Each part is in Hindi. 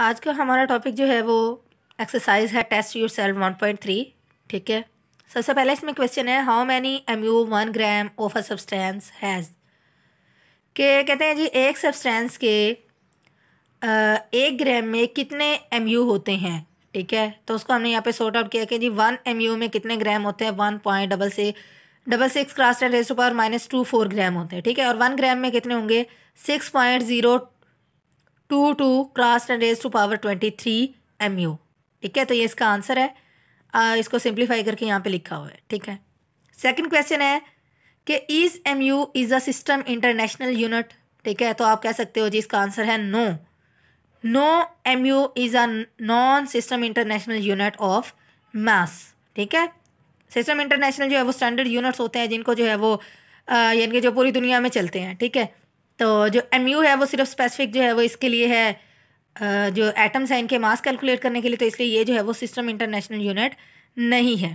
आज का हमारा टॉपिक जो है वो एक्सरसाइज है test yourself one point three ठीक है सबसे पहले इसमें क्वेश्चन है how many amu one gram of a substance has के कहते हैं जी एक सब्सटेंस के एक ग्राम में कितने एम यू होते हैं ठीक है तो उसको हमने यहाँ पे सॉर्ट आउट किया कि जी वन एम यू में कितने ग्राम होते हैं वन पॉइंट डबल से double six cross ten raised power minus two four gram होते हैं ठीक है और वन ग्राम में कितने होंगे six point zero two two cross ten raise to power twenty three A M ठीक है तो ये इसका आंसर है आ, इसको सिंप्लीफाई करके यहाँ पे लिखा हुआ है ठीक है सेकंड क्वेश्चन है कि is amu is a system international unit ठीक है तो आप कह सकते हो जी इसका आंसर है no no amu is a non system international unit of mass ठीक है सिस्टम इंटरनेशनल जो है वो स्टैंडर्ड यूनिट्स होते हैं जिनको जो है वो यानी कि जो पूरी दुनिया में चलते हैं ठीक है तो जो एम यू है वो सिर्फ स्पेसिफिक जो है वो इसके लिए है जो एटम्स हैं इनके मास कैलकुलेट करने के लिए तो इसलिए ये जो है वो सिस्टम इंटरनेशनल यूनिट नहीं है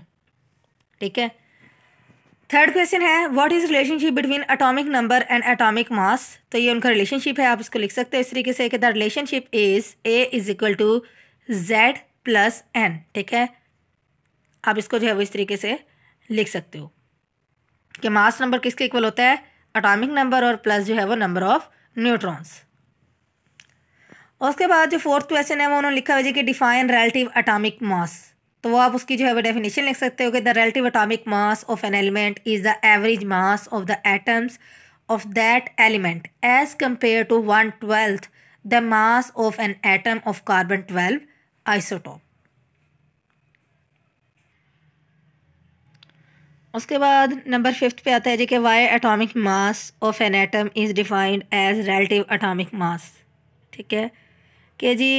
ठीक है थर्ड क्वेश्चन है what is relationship between atomic number and atomic mass तो ये उनका रिलेशनशिप है आप इसको लिख सकते हो इस तरीके से कि the relationship is A is equal to Z plus N ठीक है आप इसको जो है वो इस तरीके से लिख सकते हो कि मास नंबर किसके इक्वल होता है अटामिक नंबर और प्लस जो है वो नंबर ऑफ न्यूट्रॉन्स उसके बाद जो फोर्थ क्वेश्चन है वो उन्होंने लिखा हुआ है कि डिफाइन रेलेटिव अटामिक मास तो वो आप उसकी जो है वो डेफिनेशन लिख सकते हो कि the relative atomic mass of an element is the average mass of the atoms of that element as compared to one twelfth the mass of an atom of carbon twelve isotope उसके बाद नंबर फिफ्थ पे आता है जी कि why atomic mass of an atom is defined as relative atomic mass ठीक है कि जी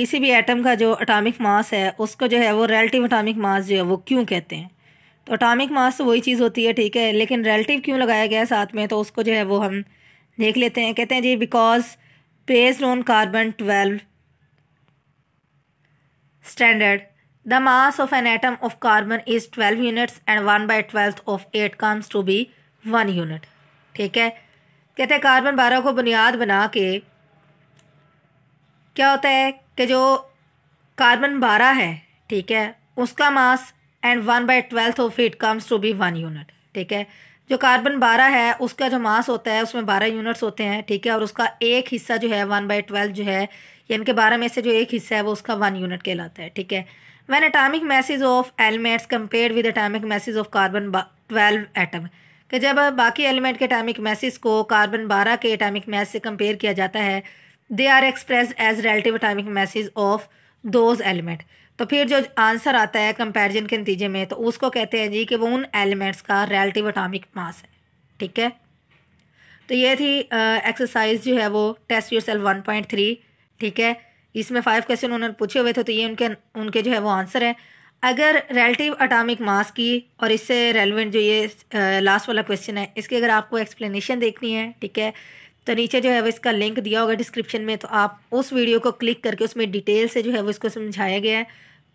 किसी भी एटम का जो अटामिक मास है उसको जो है वो रेलेटिव अटामिक मास जो है वो क्यों कहते हैं तो अटामिक मास तो वही चीज़ होती है ठीक है लेकिन रेलेटिव क्यों लगाया गया है साथ में तो उसको जो है वो हम देख लेते हैं कहते हैं जी because based on carbon twelve standard The mass of an atom of carbon is 12 units and 1 by 12th of 8 comes to be 1 unit. ठीक है कहते हैं कार्बन बारह को बुनियाद बना के क्या होता है कि जो कार्बन बारह है ठीक है उसका mass and one by twelfth of it comes to be one unit ठीक है जो कार्बन बारह है उसका जो मास होता है उसमें बारह यूनिट्स होते हैं ठीक है और उसका एक हिस्सा जो है वन बाई ट्वेल्थ जो है यानी कि बारह में से जो एक हिस्सा है वो उसका वन यूनिट कहलाता है ठीक है when atomic masses of elements compared with atomic masses of carbon 12 atom कि जब बाकी एलिमेंट के एटॉमिक मैसेज को कार्बन 12 के एटॉमिक मैस से कंपेयर किया जाता है they are express as relative atomic masses of those element तो फिर जो आंसर आता है कंपैरिजन के नतीजे में तो उसको कहते हैं जी कि वो उन एलिमेंट्स का रिलेटिव एटॉमिक मास है ठीक है तो ये थी एक्सरसाइज जो है वो test yourself one point three ठीक है इसमें फाइव क्वेश्चन उन्होंने पूछे हुए थे तो ये उनके उनके जो है वो आंसर है अगर रिलेटिव अटामिक मास की और इससे रेलिवेंट जो ये लास्ट वाला क्वेश्चन है इसकी अगर आपको एक्सप्लेनेशन देखनी है ठीक है तो नीचे जो है वो इसका लिंक दिया होगा डिस्क्रिप्शन में तो आप उस वीडियो को क्लिक करके उसमें डिटेल से जो है वो इसको समझाया गया है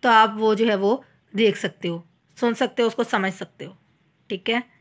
तो आप वो जो है वो देख सकते हो सुन सकते हो उसको समझ सकते हो ठीक है